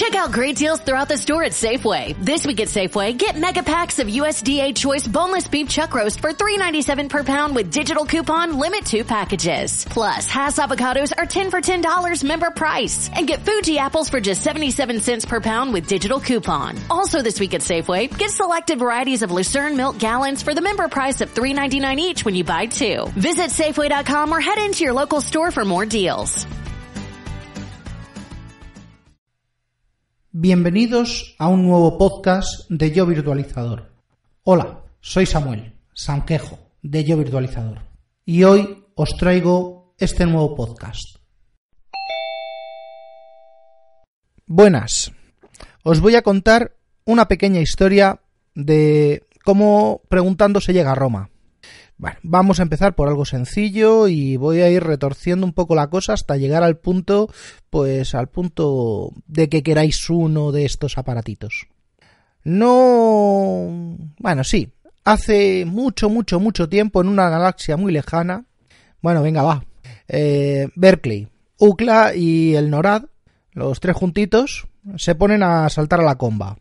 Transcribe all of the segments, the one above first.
Check out great deals throughout the store at Safeway. This week at Safeway, get mega packs of USDA Choice boneless beef chuck roast for $3.97 per pound with digital coupon limit two packages. Plus, Hass avocados are 10 for $10 member price. And get Fuji apples for just 77 cents per pound with digital coupon. Also this week at Safeway, get selected varieties of Lucerne milk gallons for the member price of $3.99 each when you buy two. Visit Safeway.com or head into your local store for more deals. Bienvenidos a un nuevo podcast de Yo Virtualizador. Hola, soy Samuel Sanquejo de Yo Virtualizador y hoy os traigo este nuevo podcast. Buenas, os voy a contar una pequeña historia de cómo preguntando se llega a Roma. Bueno, vamos a empezar por algo sencillo y voy a ir retorciendo un poco la cosa hasta llegar al punto, pues al punto de que queráis uno de estos aparatitos. No... Bueno, sí. Hace mucho, mucho, mucho tiempo en una galaxia muy lejana. Bueno, venga, va. Eh, Berkeley, UCLA y el NORAD, los tres juntitos, se ponen a saltar a la comba.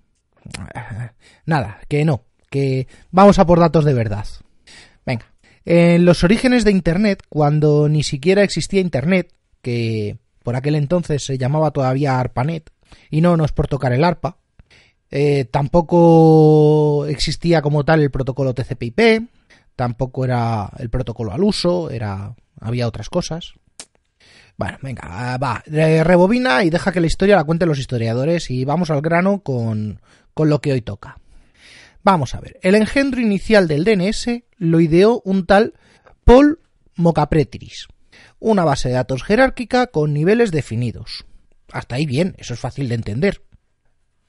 Nada, que no, que vamos a por datos de verdad. Venga. En los orígenes de Internet, cuando ni siquiera existía Internet, que por aquel entonces se llamaba todavía ARPANET, y no, nos por tocar el ARPA, eh, tampoco existía como tal el protocolo TCP/IP, tampoco era el protocolo al uso, era había otras cosas. Bueno, venga, va, rebobina y deja que la historia la cuenten los historiadores y vamos al grano con, con lo que hoy toca. Vamos a ver, el engendro inicial del DNS lo ideó un tal Paul Mocapretris, una base de datos jerárquica con niveles definidos. Hasta ahí bien, eso es fácil de entender.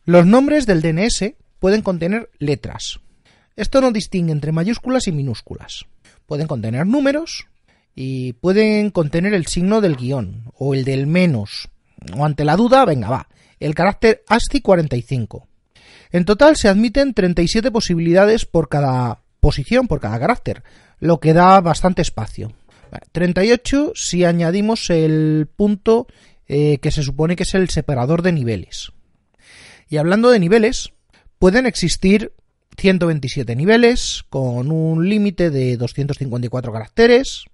Los nombres del DNS pueden contener letras. Esto no distingue entre mayúsculas y minúsculas. Pueden contener números y pueden contener el signo del guión o el del menos. O ante la duda, venga, va, el carácter ASCII 45 en total se admiten 37 posibilidades por cada posición, por cada carácter, lo que da bastante espacio. 38 si añadimos el punto eh, que se supone que es el separador de niveles. Y hablando de niveles, pueden existir 127 niveles con un límite de 254 caracteres,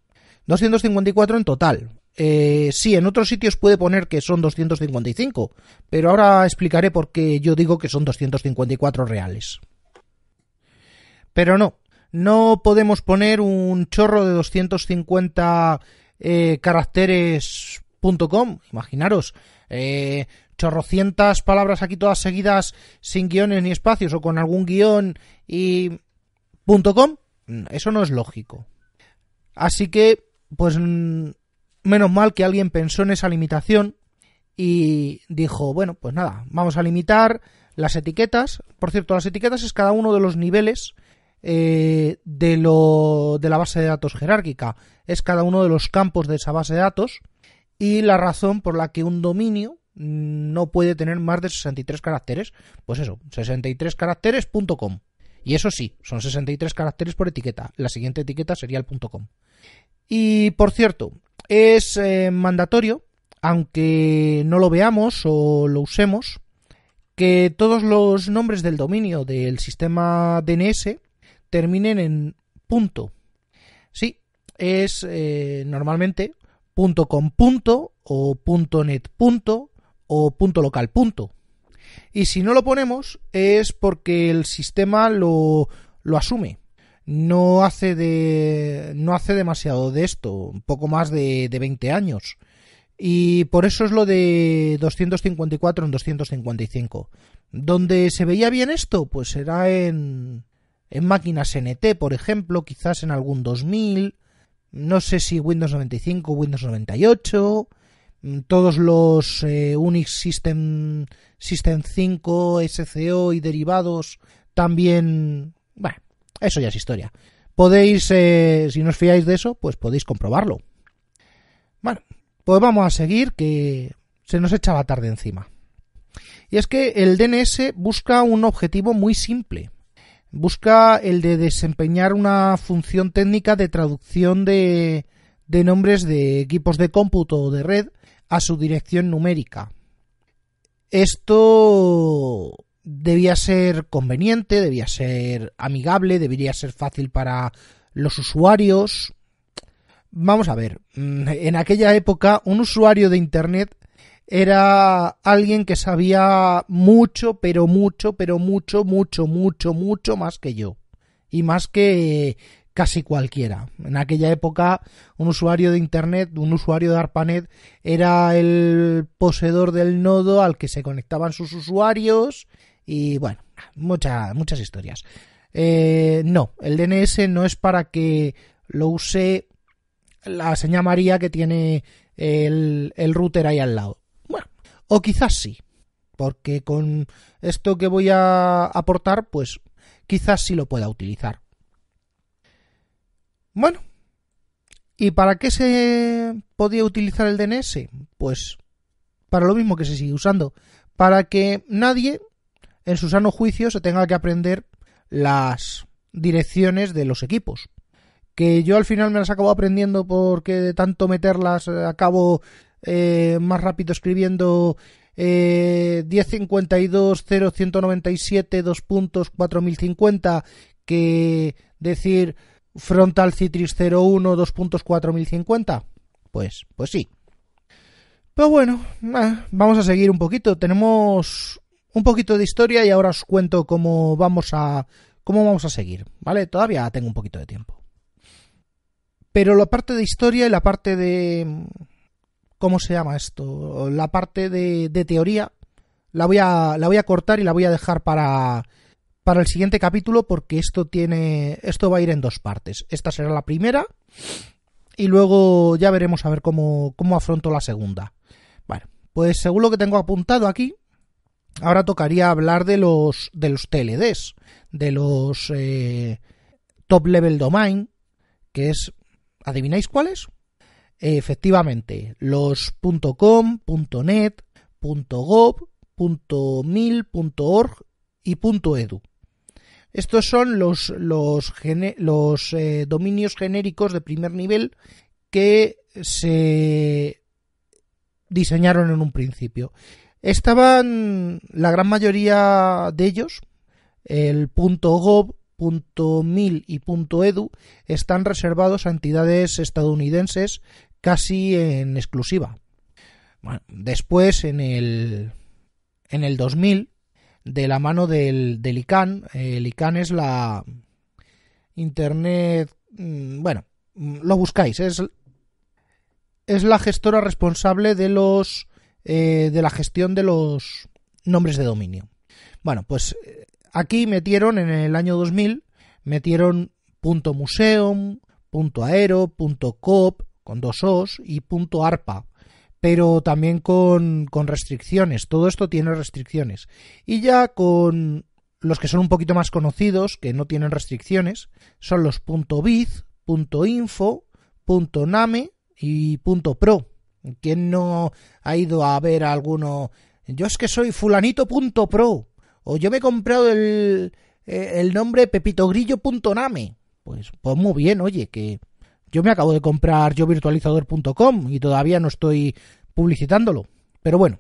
254 en total, eh, sí, en otros sitios puede poner que son 255, pero ahora explicaré por qué yo digo que son 254 reales. Pero no, no podemos poner un chorro de 250 eh, caracteres.com, imaginaros, eh, chorrocientas palabras aquí todas seguidas sin guiones ni espacios o con algún guión y .com, eso no es lógico. Así que, pues Menos mal que alguien pensó en esa limitación y dijo, bueno, pues nada, vamos a limitar las etiquetas. Por cierto, las etiquetas es cada uno de los niveles eh, de, de la base de datos jerárquica. Es cada uno de los campos de esa base de datos y la razón por la que un dominio no puede tener más de 63 caracteres. Pues eso, 63caracteres.com. Y eso sí, son 63 caracteres por etiqueta. La siguiente etiqueta sería el .com. Y por cierto, es eh, mandatorio, aunque no lo veamos o lo usemos, que todos los nombres del dominio del sistema DNS terminen en punto. Sí, es eh, normalmente punto punto o punto net punto o punto local punto. Y si no lo ponemos es porque el sistema lo asume no hace de no hace demasiado de esto, un poco más de, 20 años. Y por eso es lo de 254 en 255. ¿Dónde se veía bien esto? Pues era en, en máquinas NT, por ejemplo, quizás en algún 2000, no sé si Windows 95, Windows 98, mm, todos los eh, Unix System, System 5, SCO y derivados también, bueno, eso ya es historia. Podéis, eh, si si os fiáis de eso, pues podéis comprobarlo. Bueno, pues vamos a seguir que se nos echa la tarde encima. Y es que el DNS busca un objetivo muy simple. Busca el de desempeñar una función técnica de traducción de, de nombres de equipos de cómputo o de red a su dirección numérica. Esto debía ser conveniente, debía ser amigable, debería ser fácil para los usuarios. Vamos a ver, mm, en aquella época un usuario de Internet era alguien que sabía mucho, pero mucho, pero mucho, mucho, mucho, mucho más que yo. Y más que casi cualquiera. En aquella época un usuario de Internet, un usuario de ARPANET, era el poseedor del nodo al que se conectaban sus usuarios y bueno, muchas muchas historias. Eh, no, el DNS no es para que lo use la señal María que tiene el, el router ahí al lado. Bueno, o quizás sí, porque con esto que voy a aportar, pues quizás sí lo pueda utilizar. Bueno, ¿y para qué se podía utilizar el DNS? Pues para lo mismo que se sigue usando, para que nadie en su sano juicio se tenga que aprender las direcciones de los equipos. Que yo al final me las acabo aprendiendo porque de tanto meterlas eh, acabo eh, más rápido escribiendo eh, 1052 puntos que decir frontal Citrix 01 2.4.050. puntos Pues, pues sí. Pero bueno, eh, vamos a seguir un poquito. Tenemos un poquito de historia y ahora os cuento cómo vamos a cómo vamos a seguir, ¿vale? Todavía tengo un poquito de tiempo. Pero la parte de historia y la parte de ¿cómo se llama esto? La parte de, teoría la voy a la voy a cortar y la voy a dejar para para el siguiente capítulo porque esto tiene esto va a ir en dos partes. Esta será la primera y luego ya veremos a ver cómo, cómo afronto la segunda. pues según lo que tengo apuntado aquí, ahora tocaría hablar de los, de los TLDs, de los eh, Top Level Domain, que es, ¿adivináis cuáles? Efectivamente, los .com, .net, .gov, .mil, .org y .edu. Estos son los, los, eh, dominios genéricos de primer nivel que se diseñaron en un principio. Estaban la gran mayoría de ellos, el .gov, .mil y .edu, están reservados a entidades estadounidenses casi en exclusiva. después, en el, en el 2000, de la mano del, ICANN, el ICANN es la Internet, mm, bueno, mm, lo buscáis, es, es la gestora responsable de los eh, de la gestión de los nombres de dominio. Bueno, pues eh, aquí metieron en el año 2000, metieron punto aero, punto con dos os, y punto arpa, pero también con, con restricciones. Todo esto tiene restricciones. Y ya con los que son un poquito más conocidos, que no tienen restricciones, son los .biz, .info, .name y .pro. ¿Quién no ha ido a ver alguno? Yo es que soy fulanito.pro o yo me he comprado el, eh, el nombre pepitogrillo.name. Pues, pues muy bien, oye, que yo me acabo de comprar yo virtualizador.com y todavía no estoy publicitándolo. Pero bueno,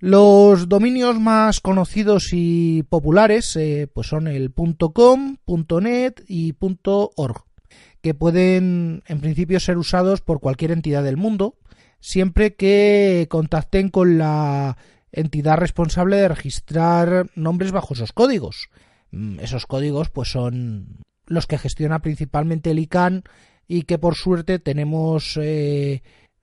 los dominios más conocidos y populares eh, pues son el .com, .net y .org, que pueden en principio ser usados por cualquier entidad del mundo siempre que contacten con la entidad responsable de registrar nombres bajo esos códigos. Mm, esos códigos pues son los que gestiona principalmente el ICANN y que por suerte tenemos eh,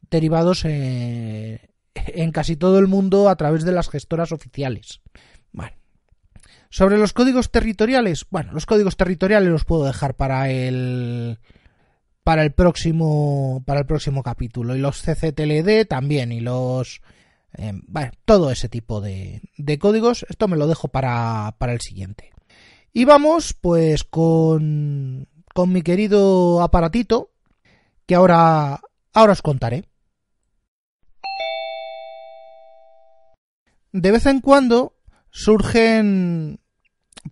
derivados eh, en casi todo el mundo a través de las gestoras oficiales. Sobre los códigos territoriales, bueno, los códigos territoriales los puedo dejar para el para el próximo para el próximo capítulo y los CCTLD también y los eh, todo ese tipo de, códigos esto me lo dejo para, el siguiente y vamos pues con con mi querido aparatito que ahora ahora os contaré de vez en cuando surgen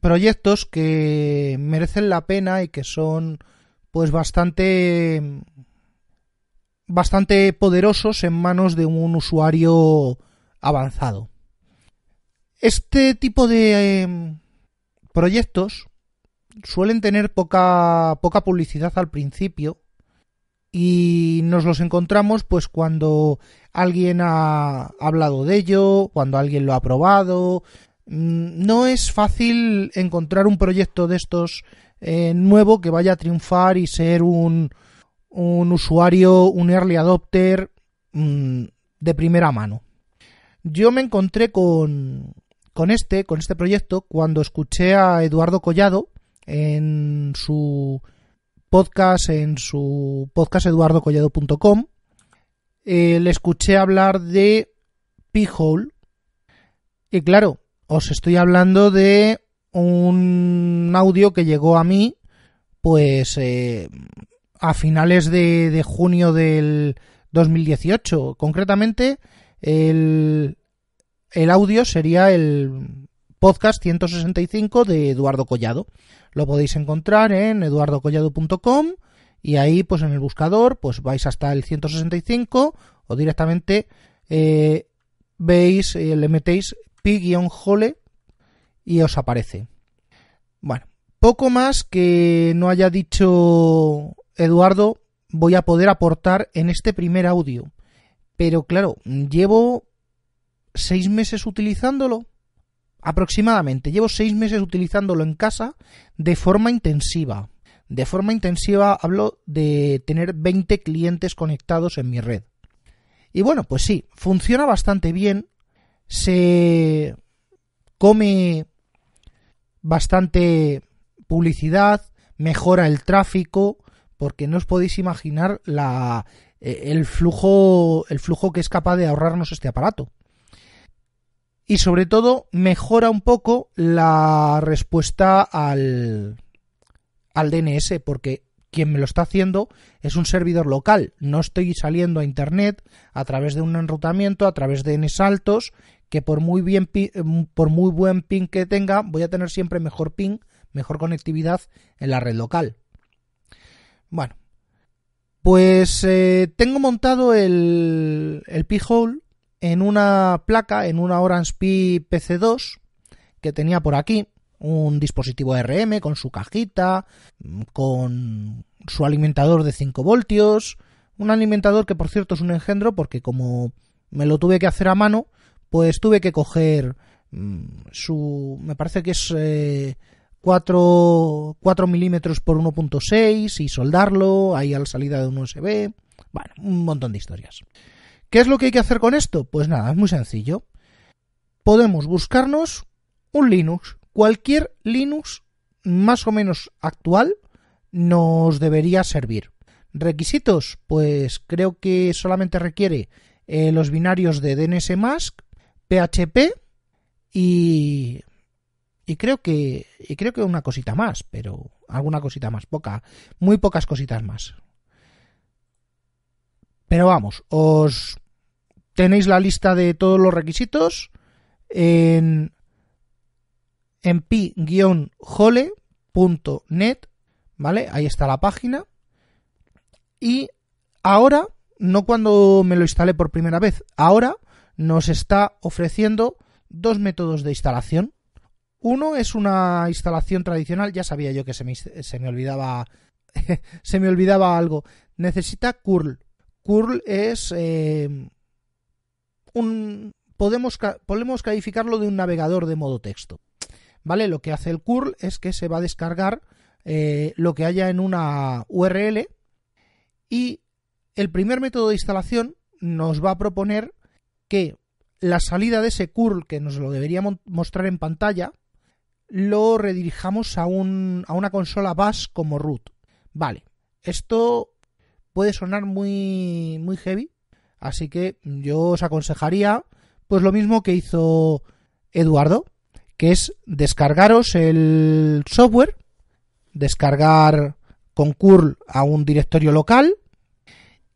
proyectos que merecen la pena y que son pues bastante bastante poderosos en manos de un usuario avanzado. Este tipo de em, proyectos suelen tener poca poca publicidad al principio y nos los encontramos pues cuando alguien ha hablado de ello, cuando alguien lo ha probado. Mm, no es fácil encontrar un proyecto de estos eh, nuevo que vaya a triunfar y ser un, usuario, un early adopter mm, de primera mano. Yo me encontré con, este, con este proyecto, cuando escuché a Eduardo Collado en su podcast, en su podcast eduardocollado.com, eh, le escuché hablar de P-Hole. Y claro, os estoy hablando de un audio que llegó a mí, pues eh, a finales de, junio del 2018. Concretamente, el, audio sería el podcast 165 de Eduardo Collado. Lo podéis encontrar en eduardocollado.com y ahí, pues en el buscador, pues vais hasta el 165 o directamente eh, veis, eh, le metéis p hole y os aparece. Bueno, poco más que no haya dicho Eduardo voy a poder aportar en este primer audio. Pero claro, llevo seis meses utilizándolo. Aproximadamente, llevo seis meses utilizándolo en casa de forma intensiva. De forma intensiva hablo de tener 20 clientes conectados en mi red. Y bueno, pues sí, funciona bastante bien. Se come bastante publicidad, mejora el tráfico, porque no os podéis imaginar la, eh, el, flujo, el flujo que es capaz de ahorrarnos este aparato. Y sobre todo mejora un poco la respuesta al, al DNS, porque quien me lo está haciendo es un servidor local. No estoy saliendo a Internet a través de un enrutamiento, a través de DNS saltos que por muy, bien, eh, por muy buen ping que tenga, voy a tener siempre mejor ping, mejor conectividad en la red local. Bueno, pues eh, tengo montado el, P-Hole en una placa, en una Orange Pi PC2 que tenía por aquí, un dispositivo RM con su cajita, mm, con su alimentador de 5 voltios, un alimentador que por cierto es un engendro porque como me lo tuve que hacer a mano, pues tuve que coger mm, su, me parece que es 4, eh, milímetros por 1.6 y soldarlo ahí a la salida de un USB. Bueno, un montón de historias. ¿Qué es lo que hay que hacer con esto? Pues nada, es muy sencillo. Podemos buscarnos un Linux. Cualquier Linux más o menos actual nos debería servir. ¿Requisitos? Pues creo que solamente requiere eh, los binarios de DNS Mask PHP y, creo que creo que una cosita más, pero alguna cosita más, poca, muy pocas cositas más. Pero vamos, os tenéis la lista de todos los requisitos en en pi holenet ¿vale? Ahí está la página. Y ahora, no cuando me lo instalé por primera vez, ahora nos está ofreciendo dos métodos de instalación. Uno es una instalación tradicional, ya sabía yo que se me, olvidaba se me olvidaba algo. Necesita curl. Curl es eh, un podemos podemos calificarlo de un navegador de modo texto. ¿Vale? Lo que hace el curl es que se va a descargar eh, lo que haya en una URL y el primer método de instalación nos va a proponer que la salida de ese curl que nos lo deberíamos mostrar en pantalla lo redirijamos a, un, a una consola bus como root. Vale, esto puede sonar muy, muy heavy, así que yo os aconsejaría pues lo mismo que hizo Eduardo, que es descargaros el software, descargar con curl a un directorio local,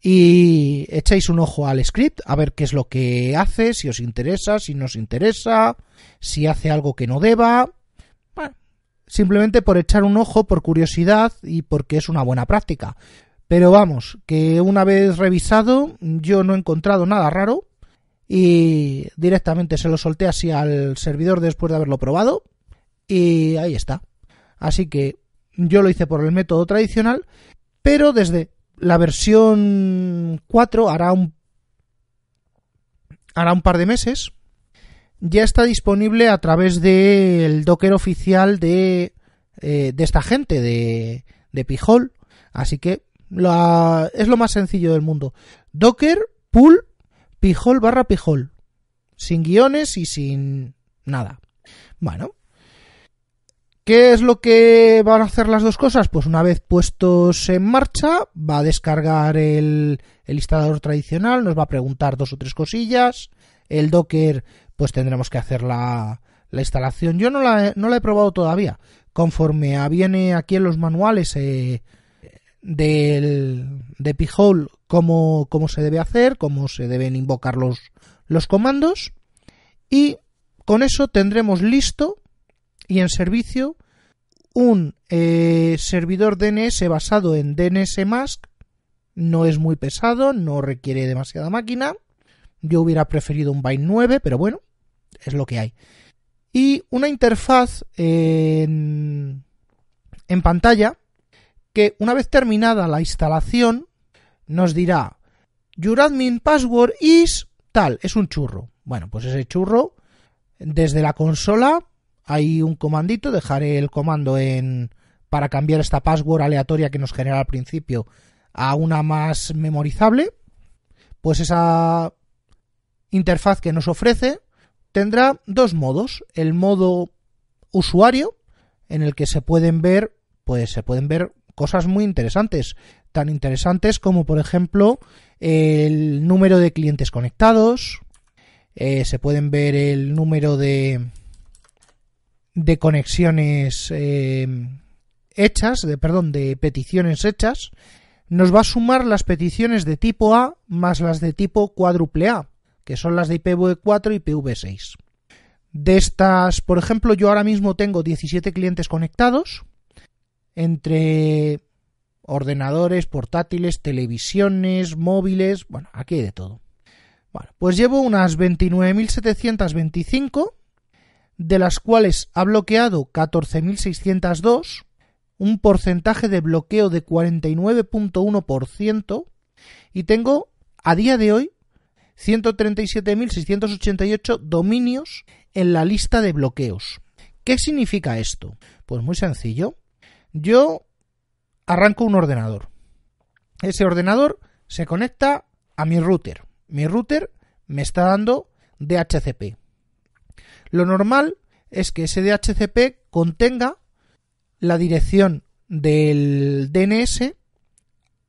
y echáis un ojo al script a ver qué es lo que hace, si os interesa, si no os interesa, si hace algo que no deba. Bueno, simplemente por echar un ojo, por curiosidad y porque es una buena práctica. Pero vamos, que una vez revisado yo no he encontrado nada raro y directamente se lo solté así al servidor después de haberlo probado y ahí está. Así que yo lo hice por el método tradicional, pero desde la versión 4 hará un, hará un par de meses. Ya está disponible a través del docker oficial de, eh, de esta gente, de, de Pijol. Así que es lo más sencillo del mundo. Docker pull pijol barra pijol. Sin guiones y sin nada. Bueno, ¿Qué es lo que van a hacer las dos cosas? Pues una vez puestos en marcha, va a descargar el, instalador tradicional, nos va a preguntar dos o tres cosillas. El Docker, pues tendremos que hacer la, instalación. Yo no la, no la, he probado todavía. Conforme viene aquí en los manuales eh, del, de Pijol cómo, cómo, se debe hacer, cómo se deben invocar los, los comandos. Y con eso tendremos listo y en servicio un eh, servidor DNS basado en DNS Mask no es muy pesado, no requiere demasiada máquina. Yo hubiera preferido un byte 9, pero bueno, es lo que hay. Y una interfaz en, en pantalla que una vez terminada la instalación nos dirá Your admin password is tal, es un churro. Bueno, pues ese churro desde la consola hay un comandito, dejaré el comando en para cambiar esta password aleatoria que nos genera al principio a una más memorizable, pues esa interfaz que nos ofrece tendrá dos modos, el modo usuario en el que se pueden ver pues se pueden ver cosas muy interesantes, tan interesantes como por ejemplo el número de clientes conectados, eh, se pueden ver el número de de conexiones eh, hechas, de, perdón, de peticiones hechas, nos va a sumar las peticiones de tipo A más las de tipo cuádruple A, que son las de IPv4 y IPv6. De estas, por ejemplo, yo ahora mismo tengo 17 clientes conectados entre ordenadores, portátiles, televisiones, móviles, bueno, aquí hay de todo. Bueno, pues llevo unas 29.725 de las cuales ha bloqueado 14.602, un porcentaje de bloqueo de 49.1%, y tengo a día de hoy 137.688 dominios en la lista de bloqueos. ¿Qué significa esto? Pues muy sencillo. Yo arranco un ordenador. Ese ordenador se conecta a mi router. Mi router me está dando DHCP. Lo normal es que ese DHCP contenga la dirección del DNS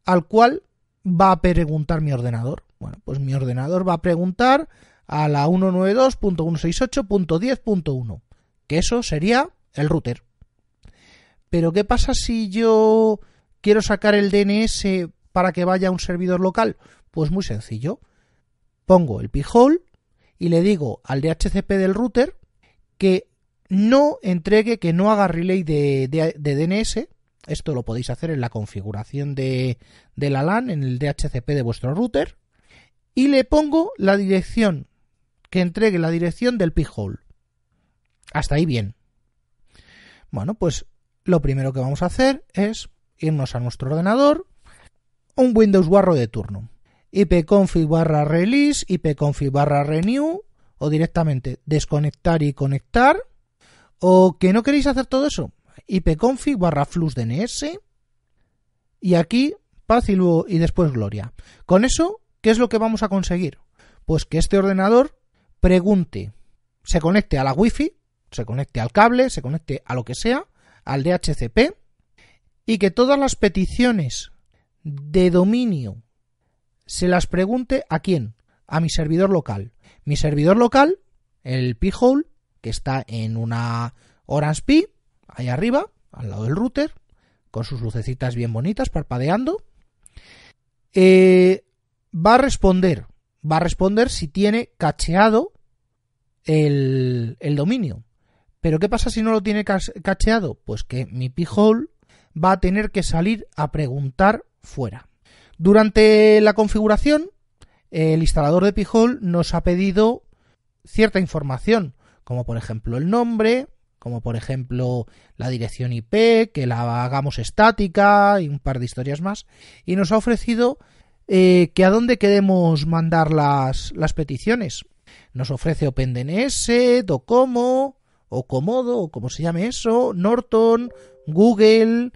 al cual va a preguntar mi ordenador. Bueno, pues mi ordenador va a preguntar a la 192.168.10.1, que eso sería el router. Pero ¿qué pasa si yo quiero sacar el DNS para que vaya a un servidor local? Pues muy sencillo. Pongo el p-hole y le digo al DHCP del router que no entregue, que no haga relay de, DNS. Esto lo podéis hacer en la configuración de, la LAN, en el DHCP de vuestro router. Y le pongo la dirección, que entregue la dirección del p-hole. Hasta ahí bien. Bueno, pues lo primero que vamos a hacer es irnos a nuestro ordenador, un Windows Warro de turno ipconfig barra release, ipconfig barra renew, o directamente desconectar y conectar, o que no queréis hacer todo eso, ipconfig barra flux DNS, y aquí paz y luego y después gloria. Con eso, ¿qué es lo que vamos a conseguir? Pues que este ordenador pregunte, se conecte a la wifi, se conecte al cable, se conecte a lo que sea, al DHCP, y que todas las peticiones de dominio se las pregunte a quién, a mi servidor local. Mi servidor local, el P-Hole, que está en una Orange Pi, ahí arriba, al lado del router, con sus lucecitas bien bonitas, parpadeando, eh, va a responder, va a responder si tiene cacheado el, el dominio. Pero ¿qué pasa si no lo tiene cacheado? Pues que mi P-Hole va a tener que salir a preguntar fuera. Durante la configuración, el instalador de Pijol nos ha pedido cierta información, como por ejemplo el nombre, como por ejemplo la dirección IP, que la hagamos estática y un par de historias más, y nos ha ofrecido eh, que a dónde queremos mandar las, peticiones. Nos ofrece OpenDNS, Docomo, o Comodo, o como se llame eso, Norton, Google,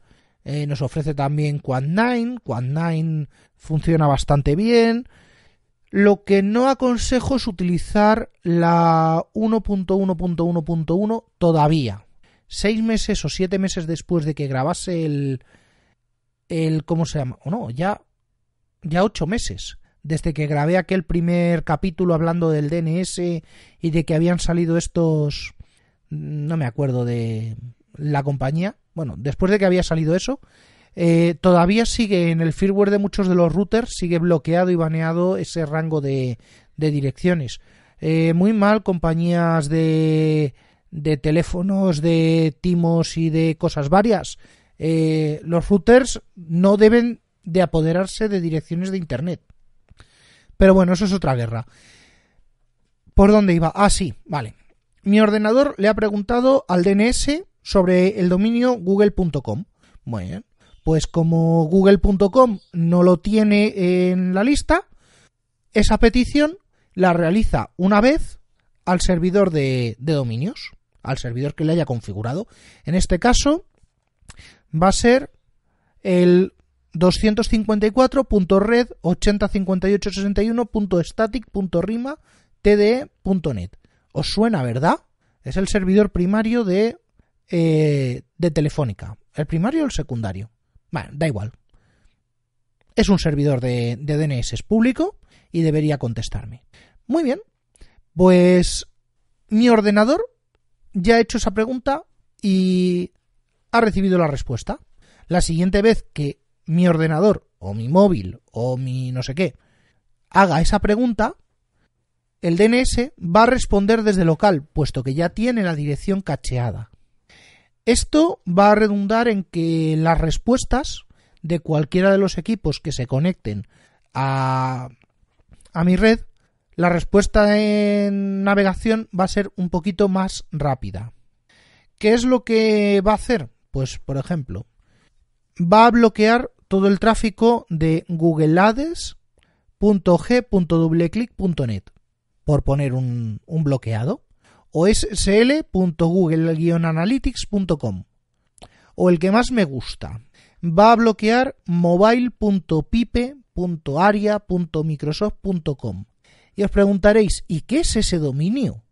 eh, nos ofrece también Quad9. Quad9 funciona bastante bien. Lo que no aconsejo es utilizar la 1.1.1.1 todavía. Seis meses o siete meses después de que grabase el. el ¿Cómo se llama? O oh, no, ya. Ya ocho meses. Desde que grabé aquel primer capítulo hablando del DNS y de que habían salido estos. No me acuerdo de la compañía. Bueno, después de que había salido eso, eh, todavía sigue en el firmware de muchos de los routers, sigue bloqueado y baneado ese rango de, direcciones. Eh, muy mal compañías de, de teléfonos, de timos y de cosas varias. Eh, los routers no deben de apoderarse de direcciones de Internet. Pero bueno, eso es otra guerra. ¿Por dónde iba? Ah, sí, vale. Mi ordenador le ha preguntado al DNS sobre el dominio google.com. Bueno, pues como google.com no lo tiene en la lista, esa petición la realiza una vez al servidor de, dominios, al servidor que le haya configurado. En este caso va a ser el 254.red805861.static.rima.tde.net. ¿Os suena, verdad? Es el servidor primario de eh, de Telefónica, el primario o el secundario. Bueno, da igual. Es un servidor de, de DNS, es público y debería contestarme. Muy bien, pues mi ordenador ya ha hecho esa pregunta y ha recibido la respuesta. La siguiente vez que mi ordenador o mi móvil o mi no sé qué haga esa pregunta, el DNS va a responder desde local, puesto que ya tiene la dirección cacheada. Esto va a redundar en que las respuestas de cualquiera de los equipos que se conecten a, a mi red, la respuesta en navegación va a ser un poquito más rápida. ¿Qué es lo que va a hacer? Pues, por ejemplo, va a bloquear todo el tráfico de googleades.g.doubleclick.net, por poner un bloqueado o sl.google-analytics.com o el que más me gusta. Va a bloquear mobile.pipe.aria.microsoft.com. Y os preguntaréis, ¿y qué es ese dominio?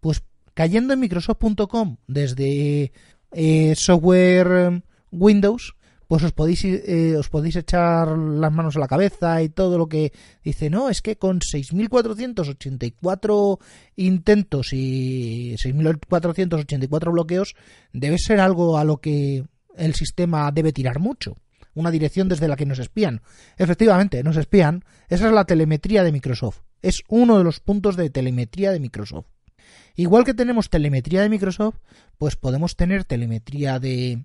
Pues cayendo en microsoft.com desde eh, software eh, Windows, pues os podéis, eh, os podéis echar las manos a la cabeza y todo lo que dice, no, es que con 6.484 intentos y 6.484 bloqueos debe ser algo a lo que el sistema debe tirar mucho. Una dirección desde la que nos espían. Efectivamente, nos espían. Esa es la telemetría de Microsoft. Es uno de los puntos de telemetría de Microsoft. Igual que tenemos telemetría de Microsoft, pues podemos tener telemetría de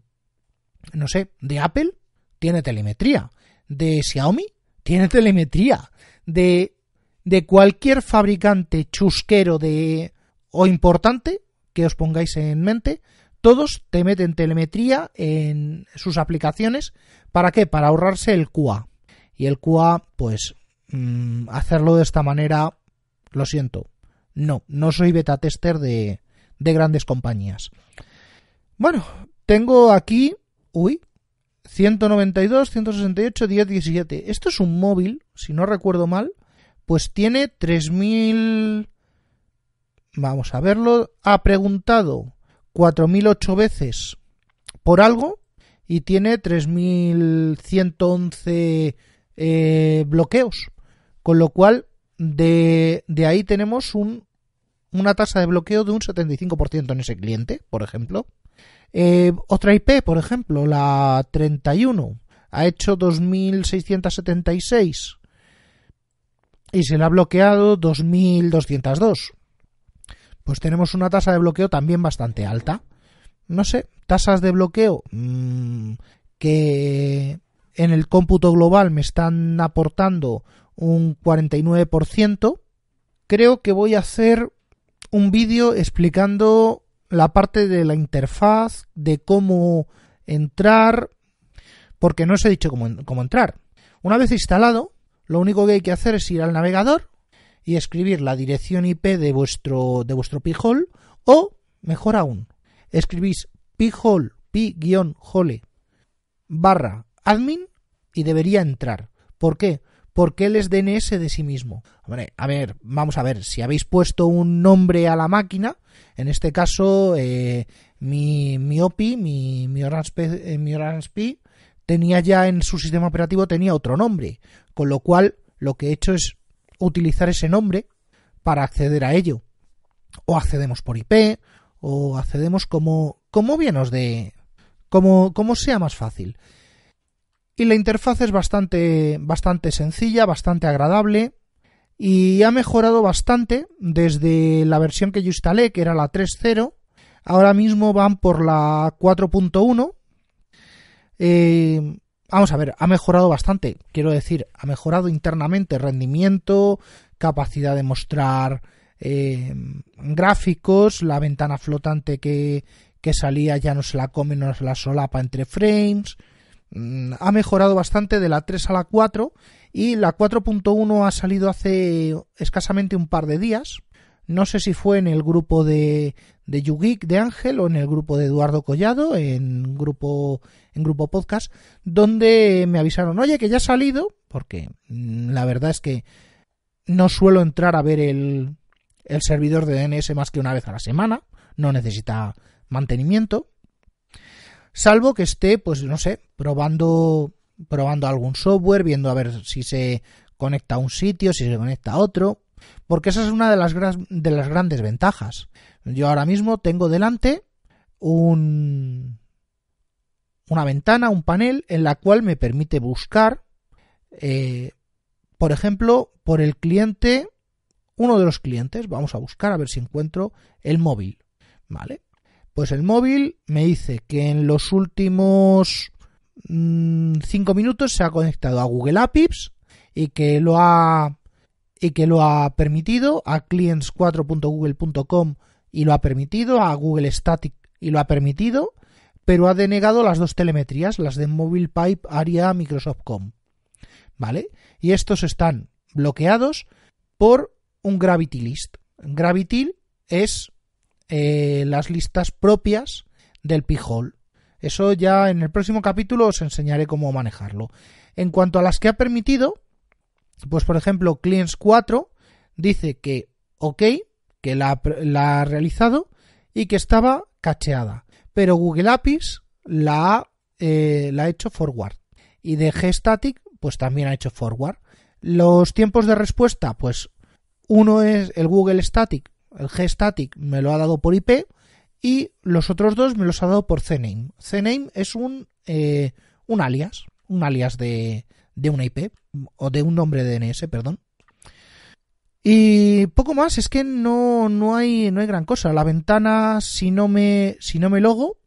no sé, de Apple tiene telemetría, de Xiaomi tiene telemetría, de, de cualquier fabricante chusquero de, o importante que os pongáis en mente, todos te meten telemetría en sus aplicaciones. ¿Para qué? Para ahorrarse el QA. Y el QA, pues, mm, hacerlo de esta manera, lo siento. No, no soy beta tester de, de grandes compañías. Bueno, tengo aquí Uy, 192, 168, 10, 17. Esto es un móvil, si no recuerdo mal, pues tiene 3000. Vamos a verlo. Ha preguntado 4008 veces por algo y tiene 3111 eh, bloqueos. Con lo cual, de, de ahí tenemos un, una tasa de bloqueo de un 75% en ese cliente, por ejemplo. Eh, otra IP, por ejemplo, la 31, ha hecho 2676 y se le ha bloqueado 2202. Pues tenemos una tasa de bloqueo también bastante alta. No sé, tasas de bloqueo mm, que en el cómputo global me están aportando un 49%. Creo que voy a hacer un vídeo explicando la parte de la interfaz, de cómo entrar, porque no os he dicho cómo, entrar. Una vez instalado, lo único que hay que hacer es ir al navegador y escribir la dirección IP de vuestro, de vuestro pijol o, mejor aún, escribís pijol, pi-hole, barra admin y debería entrar. ¿Por qué? ¿por qué les DNS de sí mismo? Hombre, a ver, vamos a ver, si habéis puesto un nombre a la máquina, en este caso eh, mi, mi OPI, mi, mi eh, tenía ya en su sistema operativo tenía otro nombre, con lo cual lo que he hecho es utilizar ese nombre para acceder a ello. O accedemos por IP, o accedemos como, como bien os de... Como, como sea más fácil y la interfaz es bastante, bastante sencilla, bastante agradable y ha mejorado bastante desde la versión que yo instalé, que era la 3.0. Ahora mismo van por la 4.1. Eh, vamos a ver, ha mejorado bastante. Quiero decir, ha mejorado internamente rendimiento, capacidad de mostrar eh, gráficos, la ventana flotante que, que salía ya no se la come, no se la solapa entre frames. Mm, ha mejorado bastante de la 3 a la 4 y la 4.1 ha salido hace escasamente un par de días. No sé si fue en el grupo de, de de Ángel o en el grupo de Eduardo Collado, en grupo, en grupo podcast, donde me avisaron, oye, que ya ha salido, porque mm, la verdad es que no suelo entrar a ver el, el servidor de DNS más que una vez a la semana, no necesita mantenimiento salvo que esté, pues no sé, probando, probando algún software, viendo a ver si se conecta a un sitio, si se conecta a otro, porque esa es una de las, de las grandes ventajas. Yo ahora mismo tengo delante un, una ventana, un panel en la cual me permite buscar, eh, por ejemplo, por el cliente, uno de los clientes, vamos a buscar a ver si encuentro el móvil, ¿vale? Pues el móvil me dice que en los últimos 5 mm, minutos se ha conectado a Google Apps y que lo ha y que lo ha permitido a clients4.google.com y lo ha permitido a Google Static y lo ha permitido, pero ha denegado las dos telemetrías, las de Pipe, Aria Microsoft.com. ¿Vale? Y estos están bloqueados por un Gravity List. Gravity es eh, las listas propias del pijol. Eso ya en el próximo capítulo os enseñaré cómo manejarlo. En cuanto a las que ha permitido, pues por ejemplo, Clients 4 dice que OK, que la, ha realizado y que estaba cacheada. Pero Google Apis la ha, eh, la ha hecho forward. Y de Gstatic static pues también ha hecho forward. Los tiempos de respuesta, pues uno es el Google Static el G-Static me lo ha dado por IP y los otros dos me los ha dado por CNAME. CNAME es un, eh, un alias, un alias de, de una IP o de un nombre de DNS, perdón. Y poco más, es que no, hay, no hay gran cosa. La ventana, si no, me, si no me logo,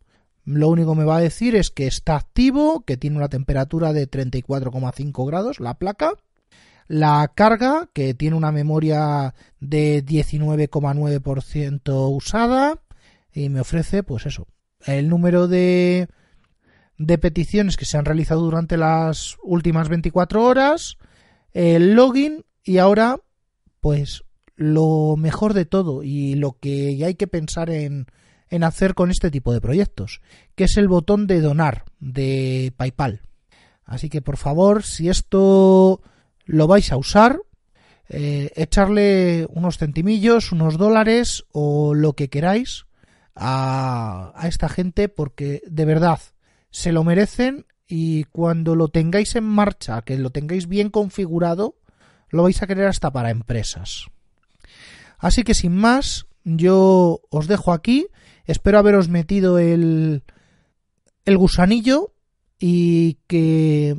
lo único que me va a decir es que está activo, que tiene una temperatura de 34,5 grados la placa la carga, que tiene una memoria de 19,9% usada y me ofrece, pues eso, el número de, de peticiones que se han realizado durante las últimas 24 horas, el login y ahora, pues lo mejor de todo y lo que hay que pensar en, en hacer con este tipo de proyectos, que es el botón de donar de PayPal. Así que por favor, si esto lo vais a usar, eh, echarle unos centimillos, unos dólares o lo que queráis a, a esta gente porque de verdad se lo merecen y cuando lo tengáis en marcha, que lo tengáis bien configurado, lo vais a querer hasta para empresas. Así que sin más, yo os dejo aquí. Espero haberos metido el, el gusanillo y que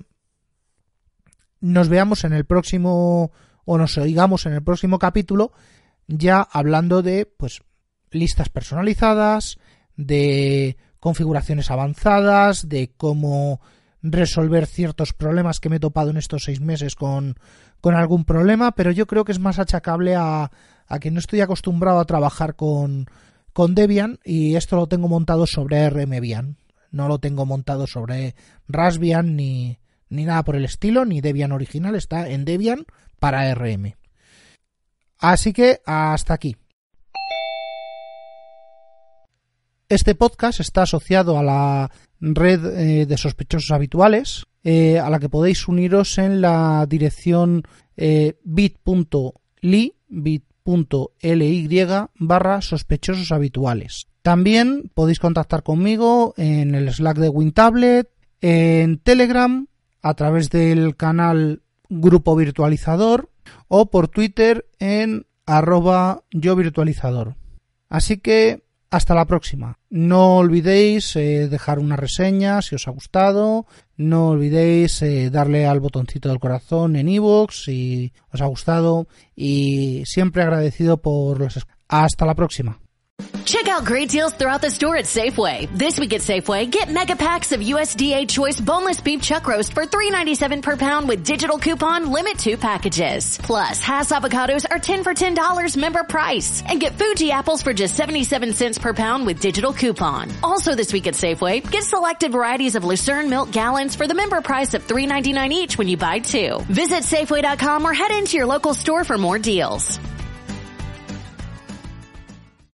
nos veamos en el próximo o nos oigamos en el próximo capítulo ya hablando de pues listas personalizadas, de configuraciones avanzadas, de cómo resolver ciertos problemas que me he topado en estos seis meses con, con algún problema, pero yo creo que es más achacable a, a que no estoy acostumbrado a trabajar con, con Debian y esto lo tengo montado sobre RMBian. No lo tengo montado sobre Raspbian ni, ni nada por el estilo, ni Debian original, está en Debian para RM. Así que hasta aquí. Este podcast está asociado a la red eh, de sospechosos habituales, eh, a la que podéis uniros en la dirección eh, bitli bit.ly, barra sospechosos habituales. También podéis contactar conmigo en el Slack de WinTablet, en Telegram a través del canal Grupo Virtualizador o por Twitter en arroba yo virtualizador. Así que hasta la próxima. No olvidéis eh, dejar una reseña si os ha gustado. No olvidéis eh, darle al botoncito del corazón en iVoox si os ha gustado. Y siempre agradecido por los... Hasta la próxima. Check out great deals throughout the store at Safeway. This week at Safeway, get mega packs of USDA Choice Boneless Beef Chuck Roast for $3.97 per pound with digital coupon limit two packages. Plus, Hass avocados are 10 for $10 member price. And get Fuji apples for just 77 cents per pound with digital coupon. Also this week at Safeway, get selected varieties of Lucerne milk gallons for the member price of $3.99 each when you buy two. Visit Safeway.com or head into your local store for more deals.